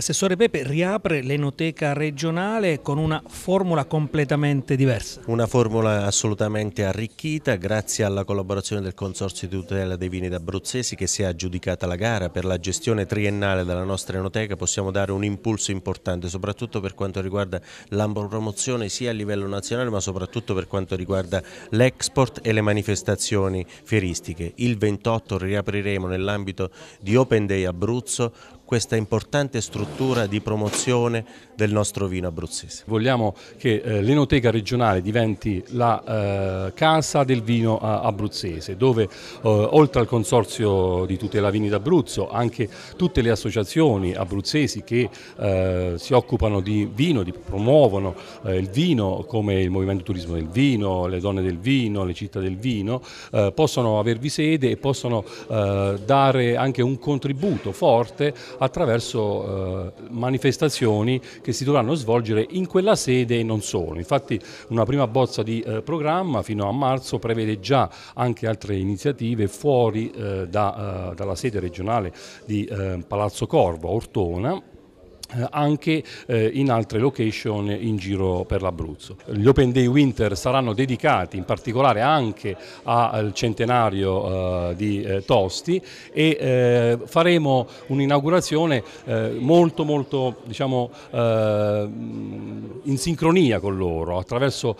Assessore Pepe riapre l'enoteca regionale con una formula completamente diversa. Una formula assolutamente arricchita grazie alla collaborazione del Consorzio di tutela dei vini d'Abruzzesi che si è aggiudicata la gara per la gestione triennale della nostra enoteca possiamo dare un impulso importante soprattutto per quanto riguarda la sia a livello nazionale ma soprattutto per quanto riguarda l'export e le manifestazioni fieristiche. Il 28 riapriremo nell'ambito di Open Day Abruzzo questa importante struttura di promozione del nostro vino abruzzese. Vogliamo che eh, l'enoteca regionale diventi la eh, casa del vino eh, abruzzese, dove eh, oltre al consorzio di tutela vini d'Abruzzo, anche tutte le associazioni abruzzesi che eh, si occupano di vino, di, promuovono eh, il vino come il Movimento Turismo del Vino, le donne del vino, le città del vino, possono avervi sede e possono dare anche un contributo forte attraverso eh, manifestazioni che si dovranno svolgere in quella sede e non solo. Infatti una prima bozza di eh, programma fino a marzo prevede già anche altre iniziative fuori eh, da, eh, dalla sede regionale di eh, Palazzo Corvo Ortona eh, anche eh, in altre location in giro per l'Abruzzo. Gli Open Day Winter saranno dedicati in particolare anche al centenario eh, di Tosti e faremo un'inaugurazione molto molto diciamo, in sincronia con loro attraverso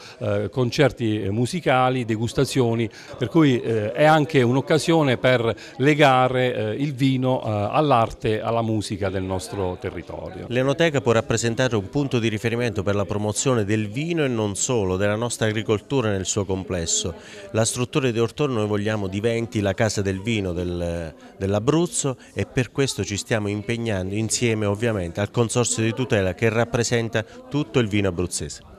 concerti musicali, degustazioni, per cui è anche un'occasione per legare il vino all'arte, alla musica del nostro territorio necessario. L'enoteca può rappresentare un punto di riferimento per la promozione del vino e non solo, della nostra agricoltura nel suo complesso. La struttura di Ortone noi vogliamo diventi la casa del vino del, dell'Abruzzo e per questo ci stiamo impegnando insieme ovviamente al Consorzio di tutela che rappresenta tutto il vino abruzzese.